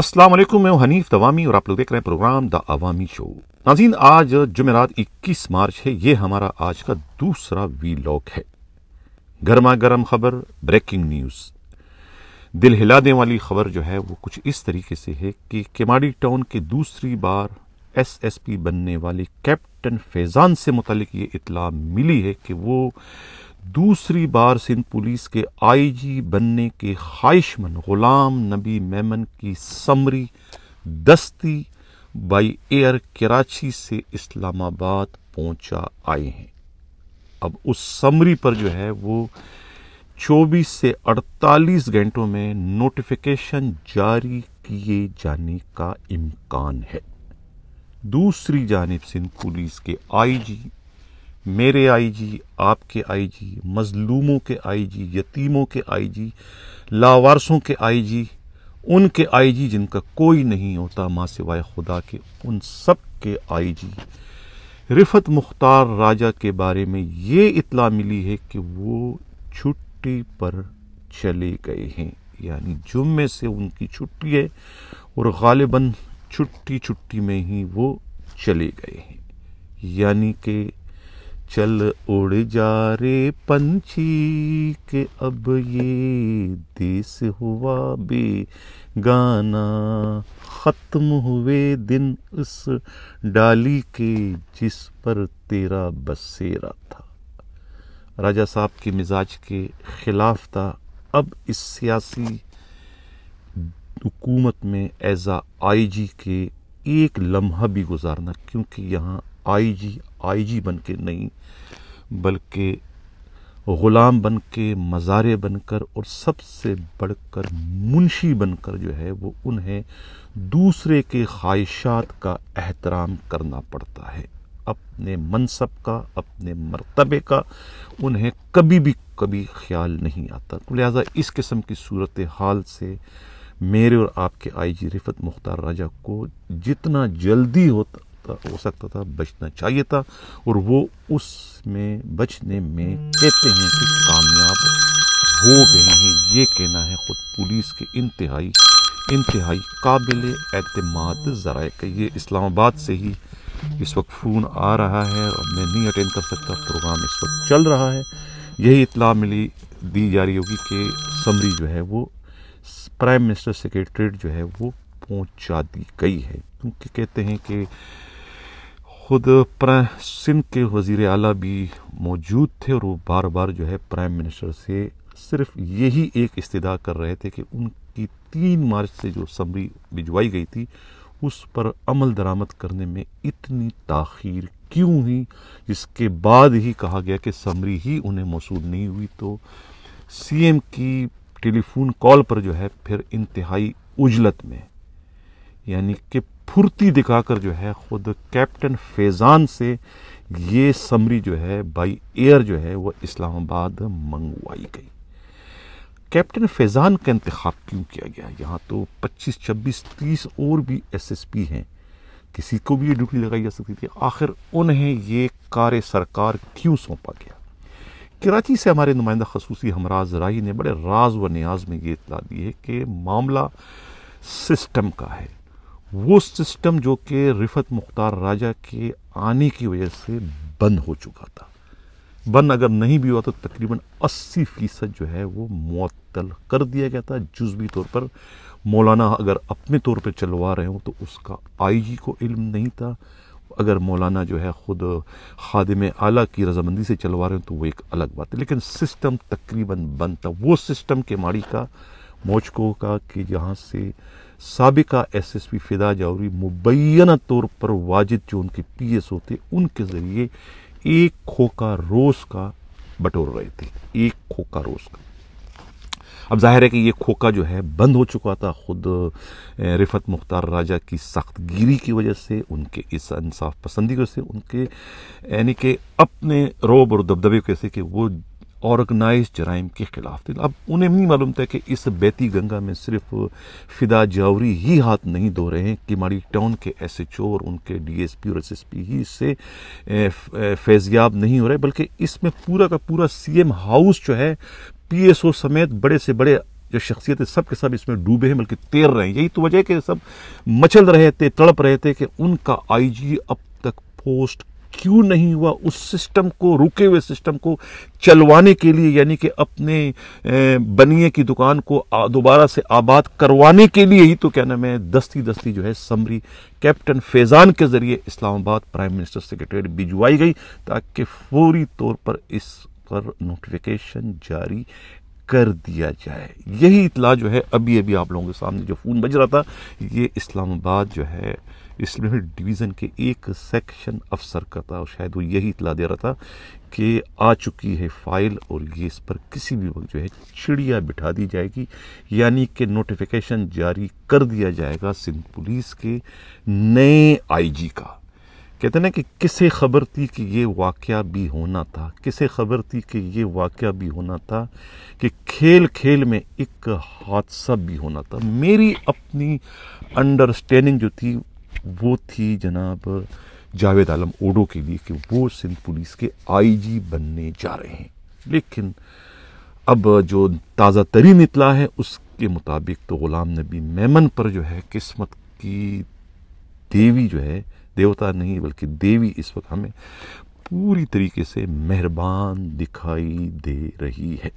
अस्सलाम वालेकुम मैं हनीफ तवामी और आप लोग देख रहे हैं प्रोग्राम द अवामी शो नाजीन आज जुमेरात 21 मार्च है ये हमारा आज का दूसरा वी लॉक है गर्मा गर्म खबर ब्रेकिंग न्यूज दिल हिला देने वाली खबर जो है वो कुछ इस तरीके से है कि केमाड़ी टाउन के दूसरी बार एस एस पी बनने वाले कैप्टन फैजान से मुतलिक ये इतला मिली है कि वो दूसरी बार सिंध पुलिस के आईजी बनने के ख्वाहिशमंद ग़ुलाम नबी मेमन की समरी दस्ती बाई एयर कराची से इस्लामाबाद पहुंचा आए हैं अब उस समरी पर जो है वो 24 से 48 घंटों में नोटिफिकेशन जारी किए जाने का इम्कान है दूसरी जानब सिंध पुलिस के आईजी मेरे आईजी आपके आईजी मजलूमों के आईजी यतीमों के आईजी लावारसों के आईजी उनके आईजी जिनका कोई नहीं होता माँ सिवाय खुदा के उन सब के आईजी रिफत मुख्तार राजा के बारे में ये इतला मिली है कि वो छुट्टी पर चले गए हैं यानी जुम्मे से उनकी छुट्टी है और गालिबा छुट्टी छुट्टी में ही वो चले गए हैं यानी कि चल उड़ जा रे पंछी के अब ये देश हुआ बे गाना ख़त्म हुए दिन उस डाली के जिस पर तेरा बसेरा था राजा साहब के मिजाज के ख़िलाफ़ था अब इस सियासी हुकूमत में एज़ आ आई जी के एक लम्हा भी गुजारना क्योंकि यहाँ आईजी आईजी बन के नहीं बल्कि ग़ुलाम बन के मज़ारे बनकर और सबसे बढ़कर मुंशी बनकर जो है वो उन्हें दूसरे के ख्वाहिशात का एहतराम करना पड़ता है अपने मनसब का अपने मरतबे का उन्हें कभी भी कभी ख्याल नहीं आता तो लिहाजा इस किस्म की सूरत हाल से मेरे और आपके आईजी रिफत मुख्तार राजा को जितना जल्दी होता सकता हो सकता था बचना चाहिए था और वो उसमें बचने में कहते हैं कि कामयाब हो गए हैं ये कहना है ख़ुद पुलिस के इंतहाई इंतहाई काबिल अतमाद जराए का ये इस्लामाबाद से ही इस वक्त फ़ोन आ रहा है और मैं नहीं अटेंड कर सकता प्रोग्राम इस वक्त चल रहा है यही इतला मिली दी जा रही होगी कि समरी जो है वो प्राइम मिनिस्टर सेक्रेटरीट जो है वो पहुंचा दी गई है क्योंकि कहते हैं कि ख़ुद सिंध के वज़ी अला भी मौजूद थे और वो बार बार जो है प्राइम मिनिस्टर से सिर्फ यही एक इस्तः कर रहे थे कि उनकी तीन मार्च से जो समरी भिजवाई गई थी उस पर अमल दरामद करने में इतनी ताखीर क्यों हुई जिसके बाद ही कहा गया कि समरी ही उन्हें मौसू नहीं हुई तो सीएम की टेलीफोन कॉल पर जो है फिर इंतहाई उजलत में यानी कि फुर्ती दिखाकर जो है ख़ुद कैप्टन फैज़ान से ये समरी जो है बाई एयर जो है वह इस्लामाबाद मंगवाई गई कैप्टन फैज़ान का इंतखा क्यों किया गया यहाँ तो 25, 26, 30 और भी एसएसपी हैं किसी को भी ये ड्यूटी लगाई जा सकती थी आखिर उन्हें ये कार सरकार क्यों सौंपा गया कराची से हमारे नुमाइंदा खसूसी हमराज राही ने बड़े राज व न्याज में ये इतला दी है कि मामला सिस्टम का है वो सिस्टम जो कि रिफत मुख्तार राजा के आने की वजह से बंद हो चुका था बंद अगर नहीं भी हुआ तो तकरीबन 80 फीसद जो है वो मअतल कर दिया गया था जुजवी तौर पर मौलाना अगर अपने तौर पर चलवा रहे हों तो उसका आईजी को इल्म नहीं था अगर मौलाना जो है ख़ुद खादम आला की रजामंदी से चलवा रहे हो तो वो एक अलग बात है लेकिन सिस्टम तकरीबन बंद था वो सिस्टम के माड़ी का मोचको का कि जहाँ से सबका एस एस पी फिदा जौहरी मुबैना तौर पर वाजिद जो उनके पी एस होते उनके ज़रिए एक खोका रोस का बटोर रहे थे एक खोका रोस का अब जाहिर है कि ये खोखा जो है बंद हो चुका था खुद रिफत मुख्तार राजा की सख्त गिरी की वजह से उनके इस इंसाफ पसंदी की वजह से उनके यानी कि अपने रोब और दबदबे कैसे कि वो ऑर्गेनाइज जराइम के खिलाफ थे अब उन्हें नहीं मालूम था कि इस बैती गंगा में सिर्फ फिदा जावरी ही हाथ नहीं धो रहे हैं किमाड़ी टाउन के एस एच ओ और उनके डी एस पी और एस एस पी ही इससे फैजियाब नहीं हो रहे बल्कि इसमें पूरा का पूरा सी एम हाउस जो है पी एस ओ समेत बड़े से बड़े जो शख्सियत है सब के सब इसमें डूबे हैं बल्कि तैर रहे हैं यही तो वजह है कि सब मचल रहे थे तड़प रहे थे कि उनका आई जी अब तक पोस्ट क्यों नहीं हुआ उस सिस्टम को रुके हुए सिस्टम को चलवाने के लिए यानी कि अपने बनिए की दुकान को दोबारा से आबाद करवाने के लिए ही तो क्या नाम है दस्ती दस्ती जो है समरी कैप्टन फैजान के जरिए इस्लामाबाद प्राइम मिनिस्टर सेक्रेटरी भिजवाई गई ताकि फौरी तौर पर इस पर नोटिफिकेशन जारी कर दिया जाए यही इतला जो है अभी अभी आप लोगों के सामने जो फ़ोन बज रहा था ये इस्लामाबाद जो है इसलिए डिवीज़न के एक सेक्शन अफसर का था और शायद वो यही इतला दे रहा था कि आ चुकी है फाइल और ये इस पर किसी भी वक्त जो है चिड़िया बिठा दी जाएगी यानी कि नोटिफिकेशन जारी कर दिया जाएगा सिंध पुलिस के नए आईजी का कहते हैं ना कि किसे खबर थी कि ये वाक़ भी होना था किसे खबर थी कि ये वाक़ भी होना था कि खेल खेल में एक हादसा भी होना था मेरी अपनी अंडरस्टैंडिंग जो थी वो थी जनाब जावेद आलम ओडो के लिए कि वो सिंध पुलिस के आईजी बनने जा रहे हैं लेकिन अब जो ताज़ा तरीन इतला है उसके मुताबिक तो ग़ुलाम नबी मेमन पर जो है किस्मत की देवी जो है देवता नहीं बल्कि देवी इस वक्त हमें पूरी तरीके से मेहरबान दिखाई दे रही है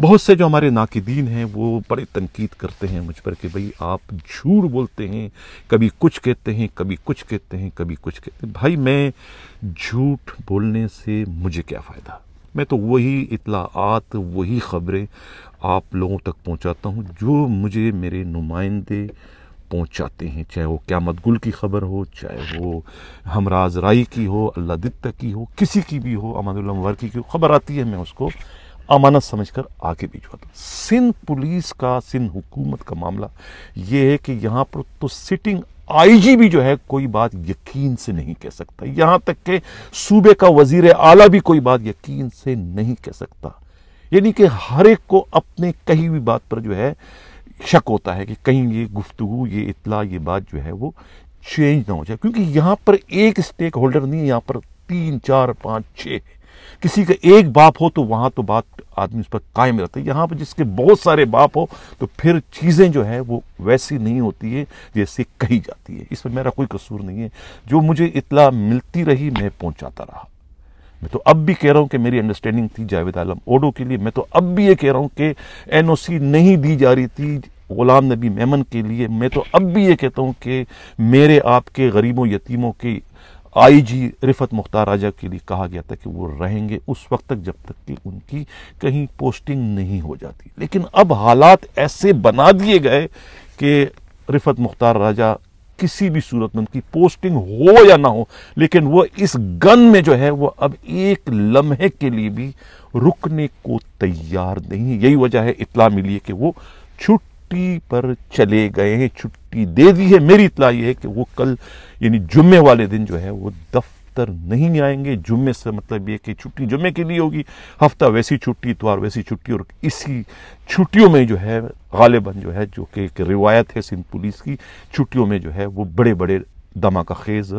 बहुत से जो हमारे नाकदीन हैं वो बड़े तनकीद करते हैं मुझ पर कि भाई आप झूठ बोलते हैं कभी कुछ कहते हैं कभी कुछ कहते हैं कभी कुछ कहते हैं भाई मैं झूठ बोलने से मुझे क्या फ़ायदा मैं तो वही इतलाआत वही ख़बरें आप लोगों तक पहुंचाता हूं जो मुझे मेरे नुमाइंदे पहुंचाते हैं चाहे वो क्यामत गुल की खबर हो चाहे वो हमराज राय की हो अल्लाह की हो किसी की भी हो अमानुल्ला मुबारकी की खबर आती है मैं उसको अमानत समझकर आगे भिजवाता सिंध पुलिस का सिंध हुकूमत का मामला ये है कि यहाँ पर तो सिटिंग आईजी भी जो है कोई बात यकीन से नहीं कह सकता यहां तक के सूबे का वजीर आला भी कोई बात यकीन से नहीं कह सकता यानी कि हर एक को अपने कहीं भी बात पर जो है शक होता है कि कहीं ये गुफ्तु ये इतला ये बात जो है वो चेंज ना हो जाए क्योंकि यहाँ पर एक स्टेक होल्डर नहीं यहाँ पर तीन चार पाँच छः किसी का एक बाप हो तो वहां तो बात आदमी उस पर कायम रहता है यहां पर जिसके बहुत सारे बाप हो तो फिर चीज़ें जो है वो वैसी नहीं होती है जैसे कही जाती है इस पर मेरा कोई कसूर नहीं है जो मुझे इतला मिलती रही मैं पहुंचाता रहा मैं तो अब भी कह रहा हूं कि मेरी अंडरस्टैंडिंग थी जावेद आलम ओडो के लिए मैं तो अब भी ये कह रहा हूं कि एनओसी नहीं दी जा रही थी गुलाम नबी मेमन के लिए मैं तो अब भी ये कहता हूं कि मेरे आपके गरीबों यतीमों के आई जी रिफत मुख्तार राजा के लिए कहा गया था कि वो रहेंगे उस वक्त तक जब तक कि उनकी कहीं पोस्टिंग नहीं हो जाती लेकिन अब हालात ऐसे बना दिए गए कि रिफत मुख्तार राजा किसी भी सूरत में उनकी पोस्टिंग हो या ना हो लेकिन वो इस गन में जो है वो अब एक लम्हे के लिए भी रुकने को तैयार नहीं यही वजह है इतला मिली है कि वो छुट्टी पर चले गए हैं छुट्टी छुट्टी दे दी है मेरी इतला ये है कि वो कल यानी जुम्मे वाले दिन जो है वो दफ्तर नहीं आएंगे जुम्मे से मतलब ये कि छुट्टी जुम्मे के लिए होगी हफ्ता वैसी छुट्टी इतवार वैसी छुट्टी और इसी छुट्टियों में जो है गालिबा जो है जो कि एक रिवायत है सिंध पुलिस की छुट्टियों में जो है वो बड़े बड़े धमाका खेज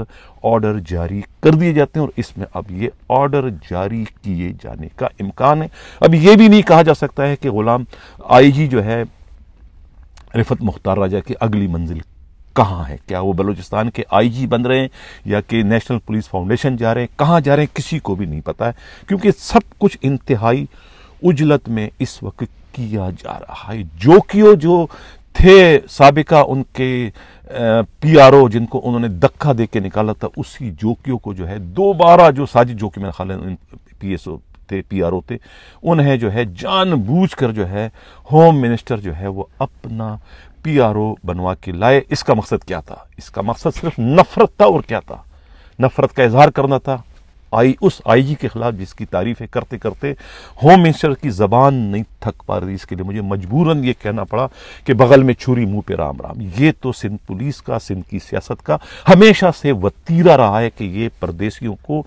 ऑर्डर जारी कर दिए जाते हैं और इसमें अब ये ऑर्डर जारी किए जाने का इम्कान है अब ये भी नहीं कहा जा सकता है कि गुलाम आईजी जो है रिफत मुख्तार राजा की अगली मंजिल कहाँ है क्या वो बलूचिस्तान के आईजी बन रहे हैं या कि नेशनल पुलिस फाउंडेशन जा रहे हैं कहाँ जा रहे हैं किसी को भी नहीं पता है क्योंकि सब कुछ इंतहाई उजलत में इस वक्त किया जा रहा है जो कि जो थे सबका उनके पी आर ओ जिनको उन्होंने धक्का दे के निकाला था उसी जोकियों को जो है दोबारा जो साजिद जोकि मेरा ख्याल पी एस ओ थे पी थे उन्हें जो है जानबूझकर जो है होम मिनिस्टर जो है वो अपना पी आर ओ बनवा के लाए इसका मकसद क्या था इसका मकसद सिर्फ नफरत था और क्या था नफरत का इजहार करना था आई उस आईजी के खिलाफ जिसकी तारीफें करते करते होम मिनिस्टर की ज़बान नहीं थक पा रही इसके लिए मुझे मजबूरन ये कहना पड़ा कि बगल में छुरी मुंह पे राम राम ये तो सिंध पुलिस का सिंध की सियासत का हमेशा से वतीरा रहा है कि ये परदेशियों को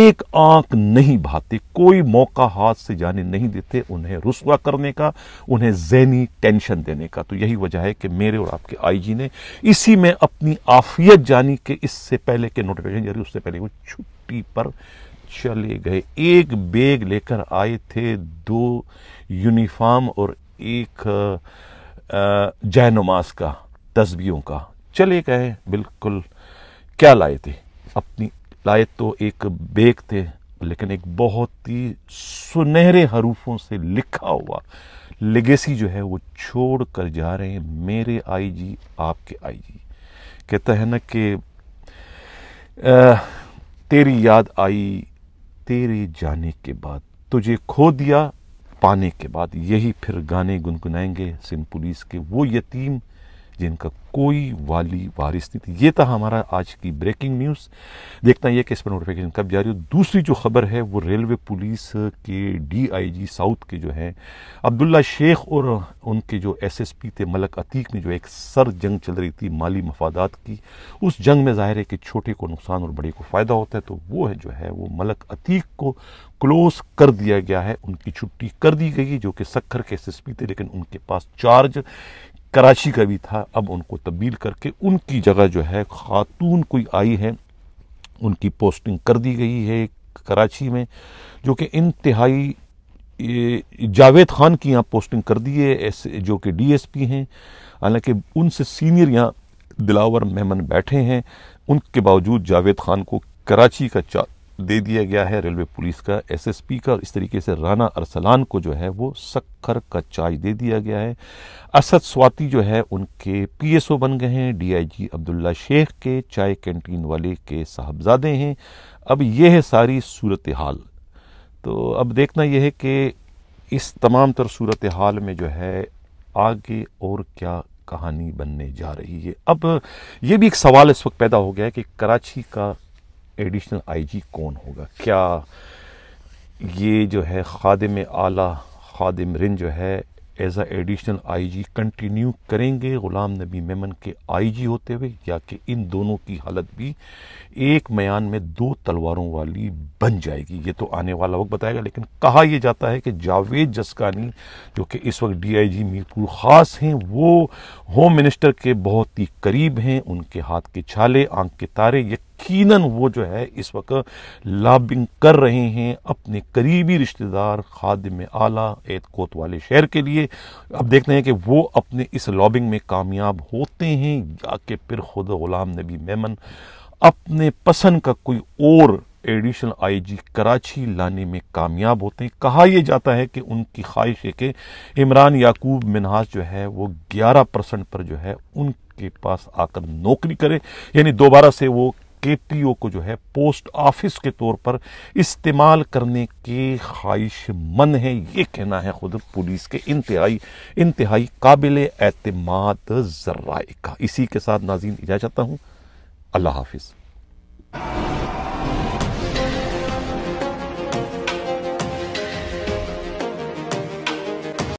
एक आंख नहीं भाते कोई मौका हाथ से जाने नहीं देते उन्हें रुसवा करने का उन्हें जहनी टेंशन देने का तो यही वजह है कि मेरे और आपके आई ने इसी में अपनी आफियत जानी कि इससे पहले के नोटिफिकेशन जारी उससे पहले वो छुप ड्यूटी पर चले गए एक बैग लेकर आए थे दो यूनिफॉर्म और एक जय नमाज का तस्वीरों का चले गए बिल्कुल क्या लाए थे अपनी लाए तो एक बैग थे लेकिन एक बहुत ही सुनहरे हरूफों से लिखा हुआ लेगेसी जो है वो छोड़ कर जा रहे हैं मेरे आईजी आपके आईजी कहता है ना कि तेरी याद आई तेरे जाने के बाद तुझे खो दिया पाने के बाद यही फिर गाने गुनगुनाएंगे सिंध पुलिस के वो यतीम जिनका कोई वाली वारिस नहीं थी तो ये था हमारा आज की ब्रेकिंग न्यूज़ देखता यह कि इस पर नोटिफिकेशन कब जारी हो दूसरी जो खबर है वो रेलवे पुलिस के डीआईजी साउथ के जो हैं अब्दुल्ला शेख और उनके जो एसएसपी थे मलक अतीक में जो एक सर जंग चल रही थी माली मफादात की उस जंग में जाहिर है कि छोटे को नुकसान और बड़े को फ़ायदा होता है तो वो है जो है वो मलक अतीक को क्लोज कर दिया गया है उनकी छुट्टी कर दी गई जो कि सखर के एस थे लेकिन उनके पास चार्ज कराची का भी था अब उनको तब्दील करके उनकी जगह जो है खातून कोई आई है उनकी पोस्टिंग कर दी गई है कराची में जो कि इंतहाई जावेद खान की यहाँ पोस्टिंग कर दी है ऐसे जो कि डीएसपी हैं हालांकि उनसे सीनियर यहाँ दिलावर मेहमान बैठे हैं उनके बावजूद जावेद खान को कराची का दे दिया गया है रेलवे पुलिस का एसएसपी का इस तरीके से राना अरसलान को जो है वो सक्खर का चार्ज दे दिया गया है असद स्वाति जो है उनके पीएसओ बन गए हैं डीआईजी अब्दुल्ला शेख के चाय कैंटीन वाले के साहबजादे हैं अब यह है सारी सूरत हाल तो अब देखना यह है कि इस तमाम तर सूरत हाल में जो है आगे और क्या कहानी बनने जा रही है अब यह भी एक सवाल इस वक्त पैदा हो गया है कि कराची का एडिशनल आईजी कौन होगा क्या ये जो है खादम आला खादम रिन जो है as a additional IG continue करेंगे ग़ुलाम नबी मेमन के आईजी होते हुए या कि इन दोनों की हालत भी एक मयान में दो तलवारों वाली बन जाएगी ये तो आने वाला वक्त बताएगा लेकिन कहा यह जाता है कि जावेद जसकानी जो कि इस वक्त डी आई जी मीरपुर खास हैं वो होम मिनिस्टर के बहुत ही करीब हैं उनके हाथ के छाले आंख के तारे ये यकीनन वो जो है इस वक्त लॉबिंग कर रहे हैं अपने करीबी रिश्तेदार में आला एत कोतवाले शहर के लिए अब देखते हैं कि वो अपने इस लॉबिंग में कामयाब होते हैं या कि फिर खुद गुलाम नबी मेमन अपने पसंद का कोई और एडिशनल आईजी कराची लाने में कामयाब होते हैं कहा यह जाता है कि उनकी ख्वाहिश है कि इमरान याकूब मिनहास जो है वो 11 परसेंट पर जो है उनके पास आकर नौकरी करे यानी दोबारा से वो के पी ओ को जो है पोस्ट ऑफिस के तौर पर इस्तेमाल करने की मंद है ये कहना है खुद पुलिस के इंतहाई इंतहाई काबिल एतमाद जर्राए का इसी के साथ नाजीन इजाज़ चाहता हूँ अल्लाह हाफिज़